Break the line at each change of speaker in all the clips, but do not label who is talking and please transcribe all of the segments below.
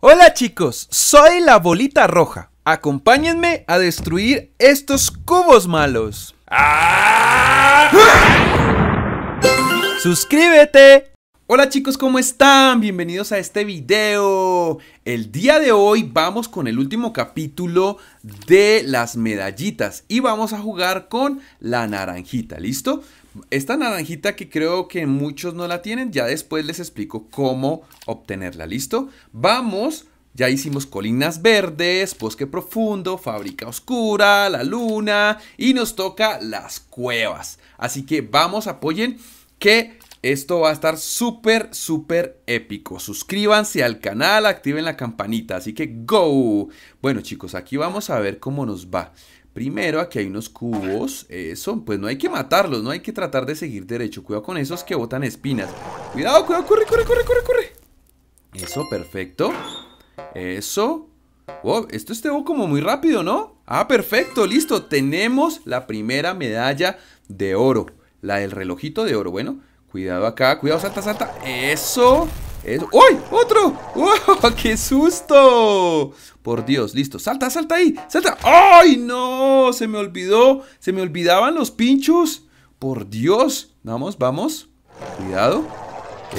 Hola chicos, soy la bolita roja. Acompáñenme a destruir estos cubos malos. ¡Ah! ¡Ah! ¡Suscríbete! Hola chicos, ¿cómo están? Bienvenidos a este video. El día de hoy vamos con el último capítulo de las medallitas y vamos a jugar con la naranjita, ¿listo? Esta naranjita que creo que muchos no la tienen, ya después les explico cómo obtenerla, ¿listo? Vamos, ya hicimos colinas verdes, bosque profundo, fábrica oscura, la luna y nos toca las cuevas. Así que vamos, apoyen que esto va a estar súper, súper épico. Suscríbanse al canal, activen la campanita. Así que go. Bueno chicos, aquí vamos a ver cómo nos va. Primero, aquí hay unos cubos. Eso, pues no hay que matarlos, no hay que tratar de seguir derecho. Cuidado con esos que botan espinas. Cuidado, cuidado, corre, corre, corre, corre, corre. Eso, perfecto. Eso. esto estuvo como muy rápido, ¿no? Ah, perfecto, listo. Tenemos la primera medalla de oro. La del relojito de oro. Bueno, Cuidado acá, cuidado, salta, salta. Eso. Eso. ¡Uy! ¡Otro! ¡Qué susto! Por Dios, listo. Salta, salta ahí. Salta. ¡Ay, no! Se me olvidó. Se me olvidaban los pinchos. Por Dios. Vamos, vamos. Cuidado.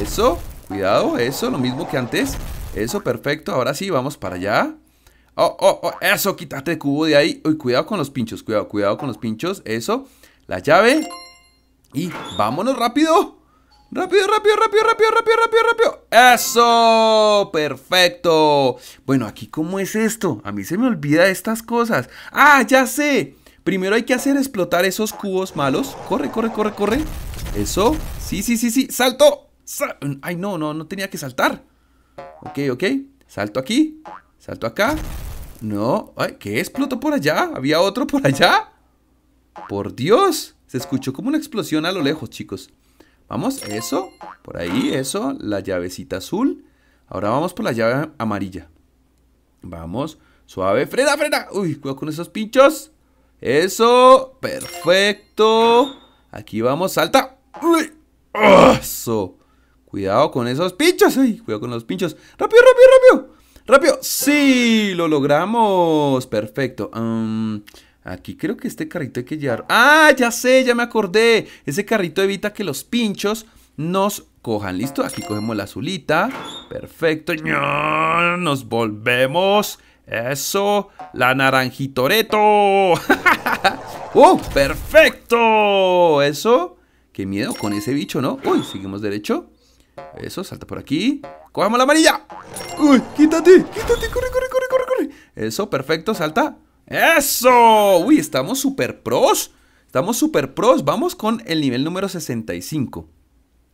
Eso. Cuidado. Eso. Lo mismo que antes. Eso, perfecto. Ahora sí, vamos para allá. ¡Oh, oh, oh! Eso, quítate el cubo de ahí. Uy, cuidado con los pinchos. Cuidado, cuidado con los pinchos. Eso. La llave. Y vámonos rápido. Rápido, rápido, rápido, rápido, rápido, rápido, rápido. Eso, perfecto. Bueno, aquí cómo es esto. A mí se me olvida estas cosas. Ah, ya sé. Primero hay que hacer explotar esos cubos malos. Corre, corre, corre, corre. Eso. Sí, sí, sí, sí. Salto. Ay, no, no, no tenía que saltar. Ok, ok. Salto aquí. Salto acá. No. Ay, ¿qué explotó por allá? ¿Había otro por allá? Por Dios. Se escuchó como una explosión a lo lejos, chicos. Vamos, eso, por ahí, eso, la llavecita azul. Ahora vamos por la llave amarilla. Vamos, suave, frena, frena. Uy, cuidado con esos pinchos. Eso, perfecto. Aquí vamos, salta. Uy, eso. Cuidado con esos pinchos. Uy, cuidado con los pinchos. Rápido, rápido, rápido. Rápido. Sí, lo logramos. Perfecto. Mm, Aquí creo que este carrito hay que llevar... ¡Ah, ya sé! Ya me acordé. Ese carrito evita que los pinchos nos cojan. ¿Listo? Aquí cogemos la azulita. Perfecto. Nos volvemos. Eso. La naranjitoreto. ¡Uh! ¡Perfecto! Eso. Qué miedo con ese bicho, ¿no? Uy, seguimos derecho. Eso, salta por aquí. ¡Cogemos la amarilla! ¡Uy! ¡Quítate! ¡Quítate! ¡Corre, corre, corre, corre, corre! Eso, perfecto, salta. ¡Eso! Uy, estamos super pros. Estamos super pros. Vamos con el nivel número 65.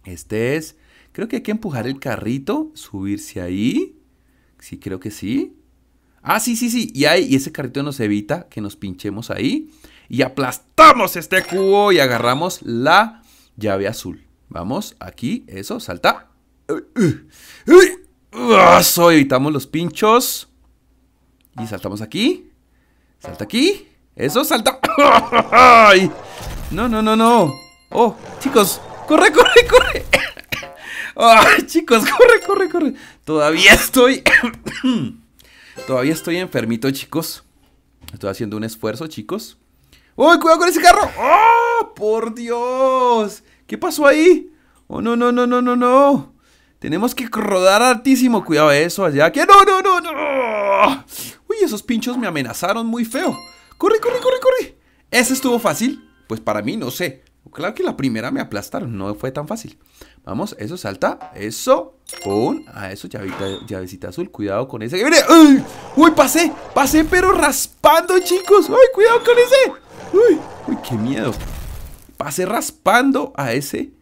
Este es... Creo que hay que empujar el carrito, subirse ahí. Sí, creo que sí. Ah, sí, sí, sí. Y, ahí, y ese carrito nos evita que nos pinchemos ahí. Y aplastamos este cubo y agarramos la llave azul. Vamos, aquí, eso, salta. Eso, evitamos los pinchos. Y saltamos aquí. ¿Salta aquí? ¿Eso? ¡Salta! No, no, no, no. Oh, chicos. Corre, corre, corre. Ay, chicos, corre, corre, corre. Todavía estoy... Todavía estoy enfermito, chicos. Estoy haciendo un esfuerzo, chicos. ¡Uy, cuidado con ese carro! ¡Oh, por Dios! ¿Qué pasó ahí? ¡Oh, no, no, no, no, no, no! Tenemos que rodar altísimo. Cuidado eso allá. ¡Que no, no, no, no! esos pinchos me amenazaron muy feo. ¡Corre, corre, corre, corre! ¿Ese estuvo fácil? Pues para mí no sé. Claro que la primera me aplastaron, no fue tan fácil. Vamos, eso salta, eso, pum, a eso, llavecita azul, cuidado con ese. ¡Uy! ¡Uy, pasé! ¡Pasé, pero raspando, chicos! ay, cuidado con ese! ¡Uy! ¡Uy, qué miedo! Pasé raspando a ese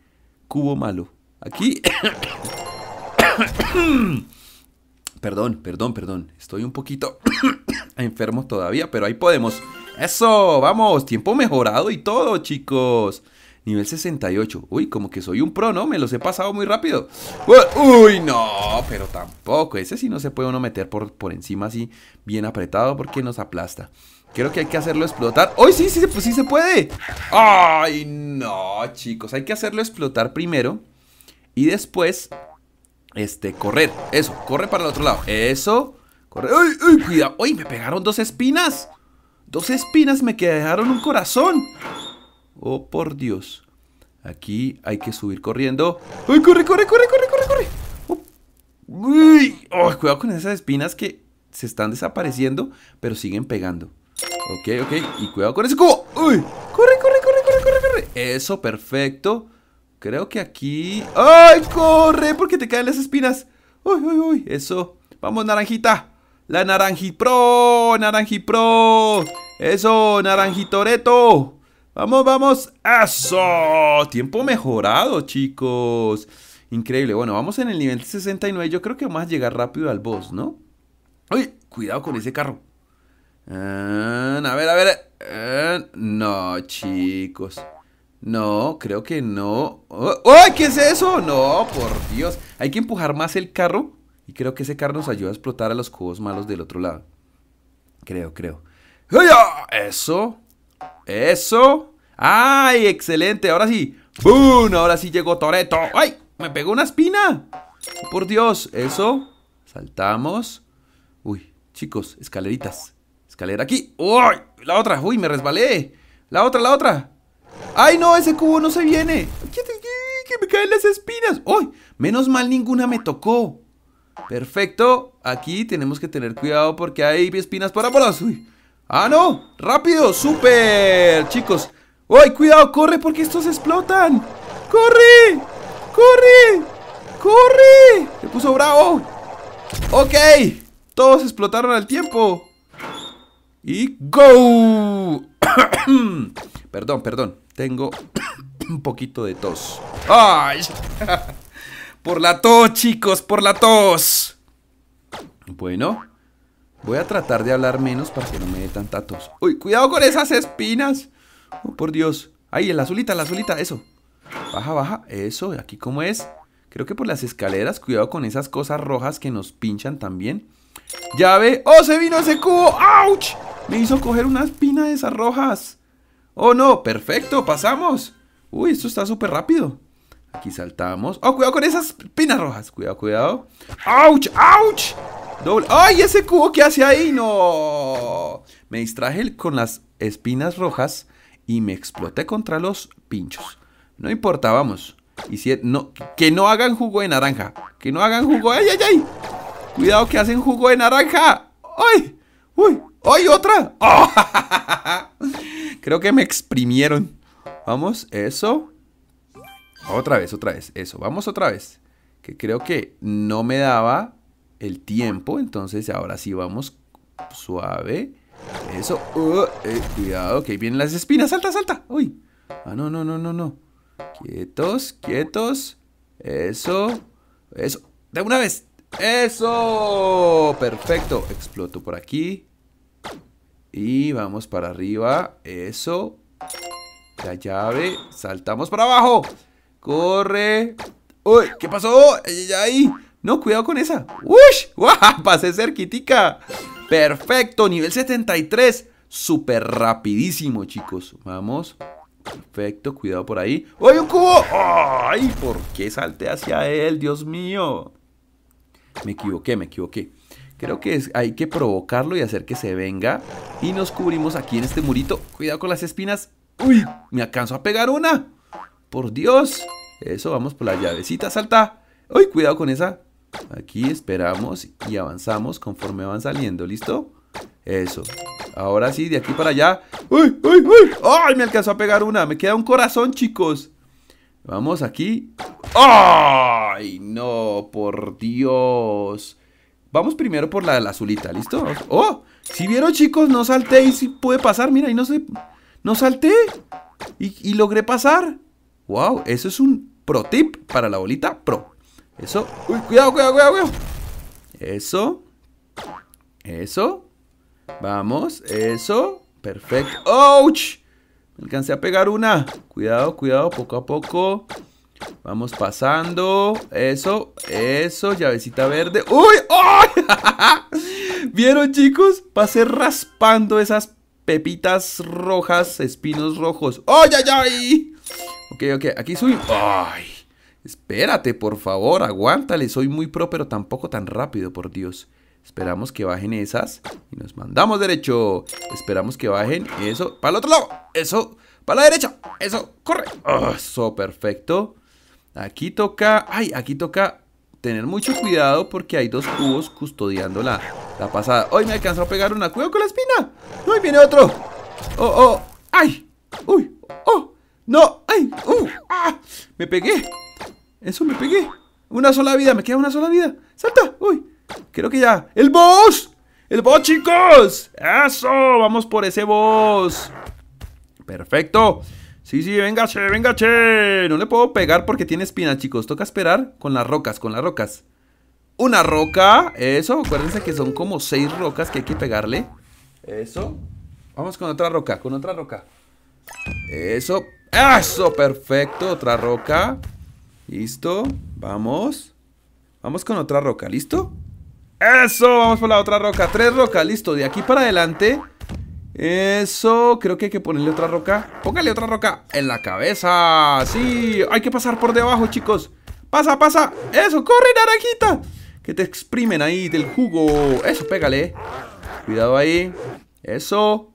cubo malo. Aquí. Perdón, perdón, perdón. Estoy un poquito enfermo todavía, pero ahí podemos. ¡Eso! ¡Vamos! Tiempo mejorado y todo, chicos. Nivel 68. Uy, como que soy un pro, ¿no? Me los he pasado muy rápido. ¡Uy, no! Pero tampoco. Ese sí no se puede uno meter por, por encima así bien apretado porque nos aplasta. Creo que hay que hacerlo explotar. ¡Uy, sí, sí, pues sí se puede! ¡Ay, no, chicos! Hay que hacerlo explotar primero. Y después este, correr, eso, corre para el otro lado Eso, corre, uy, uy, cuidado Uy, me pegaron dos espinas Dos espinas me quedaron un corazón Oh, por Dios Aquí hay que subir corriendo Uy, corre, corre, corre, corre, corre, corre oh, Uy, cuidado con esas espinas que se están desapareciendo Pero siguen pegando Ok, ok, y cuidado con ese cubo Uy, corre, corre, corre, corre, corre, corre Eso, perfecto Creo que aquí... ¡Ay, corre! Porque te caen las espinas. ¡Uy, uy, uy! Eso. Vamos, naranjita. La naranjipro. pro. Eso, naranjitoreto. Vamos, vamos. ¡Eso! Tiempo mejorado, chicos. Increíble. Bueno, vamos en el nivel 69. Yo creo que vamos a llegar rápido al boss, ¿no? ¡Uy! Cuidado con ese carro. Eh, a ver, a ver. Eh, no, chicos. No, creo que no. ¡Oh! ¡Ay! ¿Qué es eso? No, por Dios. Hay que empujar más el carro. Y creo que ese carro nos ayuda a explotar a los cubos malos del otro lado. Creo, creo. ¡Ah! Eso. Eso. ¡Ay! ¡Excelente! Ahora sí. ¡Bum! Ahora sí llegó Toreto. ¡Ay! ¡Me pegó una espina! ¡Por Dios! Eso. Saltamos. Uy, chicos, escaleritas. Escalera aquí. ¡Uy! La otra. ¡Uy! Me resbalé. La otra, la otra. ¡Ay, no! Ese cubo no se viene. ¡Que me caen las espinas! ¡Uy! Menos mal ninguna me tocó. Perfecto. Aquí tenemos que tener cuidado porque hay espinas parábolas. ¡Uy! ¡Ah, no! ¡Rápido! ¡Súper! Chicos. ¡Uy! ¡Cuidado! ¡Corre porque estos explotan! ¡Corre! ¡Corre! ¡Corre! Se puso bravo. ¡Ok! Todos explotaron al tiempo. Y go. perdón, perdón tengo un poquito de tos. ¡Ay! por la tos, chicos, por la tos. Bueno, voy a tratar de hablar menos para que no me dé tanta tos. Uy, cuidado con esas espinas. Oh, por Dios. Ahí, en la azulita, en la azulita, eso. Baja, baja, eso, aquí cómo es. Creo que por las escaleras, cuidado con esas cosas rojas que nos pinchan también. Llave. ¡Oh, se vino ese cubo! ¡Auch! Me hizo coger una espina de esas rojas. Oh, no, perfecto, pasamos. Uy, esto está súper rápido. Aquí saltamos. Oh, cuidado con esas espinas rojas. Cuidado, cuidado. ¡Auch! ¡Auch! Doble. ¡Ay, ese cubo que hace ahí! ¡No! Me distraje con las espinas rojas y me exploté contra los pinchos. No importa, vamos. Y si e- no, que no hagan jugo de naranja. Que no hagan jugo. ¡Ay, ay, ay! Cuidado que hacen jugo de naranja. ¡Ay! ¡Uy! ¡Ay, otra! ¡Oh! Creo que me exprimieron. Vamos, eso. Otra vez, otra vez, eso. Vamos otra vez. Que creo que no me daba el tiempo. Entonces ahora sí vamos suave. Eso. Uh, eh, cuidado, que vienen las espinas. Salta, salta. Uy. Ah, no, no, no, no, no. Quietos, quietos. Eso. Eso. De una vez. Eso. Perfecto. Exploto por aquí. Y vamos para arriba. Eso. La llave. Saltamos para abajo. Corre. ¡Uy! ¿Qué pasó? ¡Ahí! No, cuidado con esa. ¡Uy! Pasé cerquitica. Perfecto. Nivel 73. Súper rapidísimo, chicos. Vamos. Perfecto, cuidado por ahí. ¡Uy, un cubo! ¡Ay! ¿Por qué salté hacia él? Dios mío. Me equivoqué, me equivoqué. Creo que es, hay que provocarlo y hacer que se venga. Y nos cubrimos aquí en este murito. Cuidado con las espinas. ¡Uy! Me alcanzo a pegar una. ¡Por Dios! Eso, vamos por la llavecita. ¡Salta! ¡Uy! Cuidado con esa. Aquí esperamos y avanzamos conforme van saliendo. ¿Listo? Eso. Ahora sí, de aquí para allá. ¡Uy! ¡Uy! ¡Uy! ¡Ay! Me alcanzó a pegar una. Me queda un corazón, chicos. Vamos aquí. ¡Ay! No, por Dios. Vamos primero por la azulita, ¿listo? ¡Oh! Si vieron, chicos, no salté y sí pude pasar. Mira, y no sé... ¡No salté! Y, logré pasar. ¡Wow! Eso es un pro tip para la bolita pro. Eso... ¡Uy! ¡Cuidado, cuidado, cuidado, cuidado! Eso. Eso. Vamos. Eso. Perfecto. ¡Ouch! alcancé a pegar una. Cuidado, cuidado, poco a poco. Vamos pasando. Eso, eso, llavecita verde. ¡Uy! ¡Ay! ¿Vieron, chicos? Pasé raspando esas pepitas rojas, espinos rojos. ¡Ay, ay, ay! Ok, ok, aquí soy. ¡Ay! Espérate, por favor, aguántale. Soy muy pro, pero tampoco tan rápido, por Dios. Esperamos que bajen esas y nos mandamos derecho. Esperamos que bajen. Eso, para el otro lado. Eso, para la derecha. Eso, corre. Ah, eso, perfecto. Aquí toca, ay, aquí toca tener mucho cuidado porque hay dos cubos custodiando la, pasada. ¡Ay, me alcanzó a pegar una! ¡Cuidado con la espina! ¡Ay, viene otro! ¡Oh, oh! ¡Ay! ¡Uy! ¡Oh! ¡No! ¡Ay! ¡Uh! ¡Ah! ¡Me pegué! Eso, me pegué. Una sola vida, me queda una sola vida. ¡Salta! ¡Uy! Creo que ya. ¡El boss! ¡El boss, chicos! ¡Eso! ¡Vamos por ese boss! ¡Perfecto! Sí, sí, venga venga Che, No le puedo pegar porque tiene espina, chicos. Toca esperar con las rocas, con las rocas. Una roca. Eso, acuérdense que son como seis rocas que hay que pegarle. Eso. Vamos con otra roca, con otra roca. Eso. Eso, perfecto. Otra roca. Listo. Vamos. Vamos con otra roca, ¿listo? Eso, vamos por la otra roca. Tres rocas, listo. De aquí para adelante... Eso, creo que hay que ponerle otra roca Póngale otra roca en la cabeza Sí, hay que pasar por debajo, chicos Pasa, pasa Eso, corre, naranjita Que te exprimen ahí del jugo Eso, pégale Cuidado ahí Eso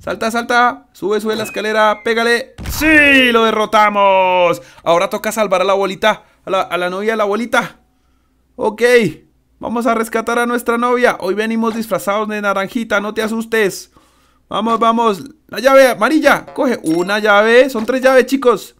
Salta, salta Sube, sube la escalera Pégale Sí, lo derrotamos Ahora toca salvar a la abuelita A la, novia a la abuelita Ok Vamos a rescatar a nuestra novia Hoy venimos disfrazados de naranjita No te asustes Vamos, vamos. La llave amarilla. Coge una llave. Son tres llaves, chicos.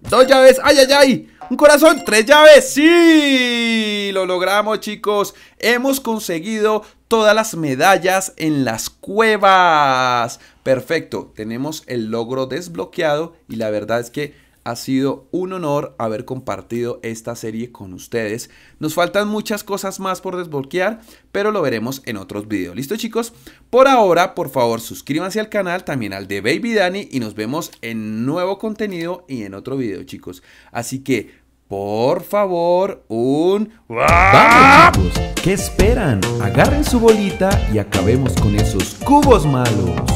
Dos llaves. ¡Ay, ay, ay! Un corazón. Tres llaves. ¡Sí! Lo logramos, chicos. Hemos conseguido todas las medallas en las cuevas. Perfecto. Tenemos el logro desbloqueado. Y la verdad es que ha sido un honor haber compartido esta serie con ustedes. Nos faltan muchas cosas más por desbloquear, pero lo veremos en otros videos. ¿Listo chicos? Por ahora, por favor, suscríbanse al canal, también al de Baby Dani y nos vemos en nuevo contenido y en otro video chicos. Así que, por favor, un... ¡Vamos ¿Qué esperan? Agarren su bolita y acabemos con esos cubos malos.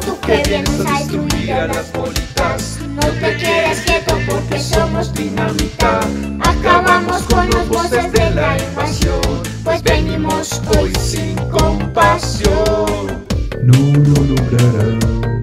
tú que vienes a destruir a las bolitas. No te quedes quieto porque somos dinamita. Acabamos con los voces de la invasión, pues venimos hoy sin compasión. No lo lograrán.